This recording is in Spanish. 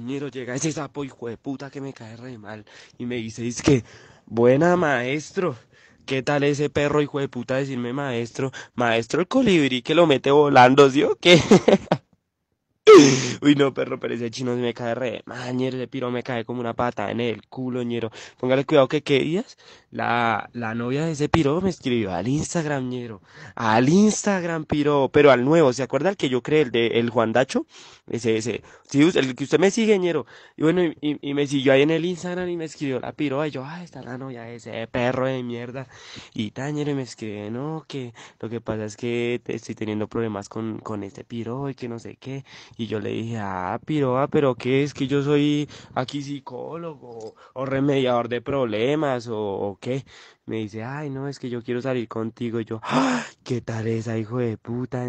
Ñero llega ese sapo hijo de puta que me cae re mal y me dice, es que, buena maestro, ¿qué tal ese perro hijo de puta decirme maestro? Maestro el colibrí que lo mete volando, ¿sí o qué? Uy, no, perro, pero ese chino se me cae re mañero, ese piro me cae como una pata en el culo, ñero. Póngale cuidado que qué días la, novia de ese piro me escribió al Instagram, ñero. Al Instagram, piro. Pero al nuevo, ¿se acuerda el que yo creé, el de el Juan Dacho? Ese, ese. Sí, el que usted me sigue, ñero. Y bueno, y, me siguió ahí en el Instagram y me escribió la piro. Y yo, ah, está la novia de ese perro de mierda. Y tañero, y me escribe, no, que lo que pasa es que estoy teniendo problemas con, este piro y que no sé qué. Y yo le dije, ah, Piroa, ah, pero qué es que yo soy aquí psicólogo o remediador de problemas o me dice, ay, no, es que yo quiero salir contigo. Y yo, ¡Ah! ¿qué tal hijo de puta,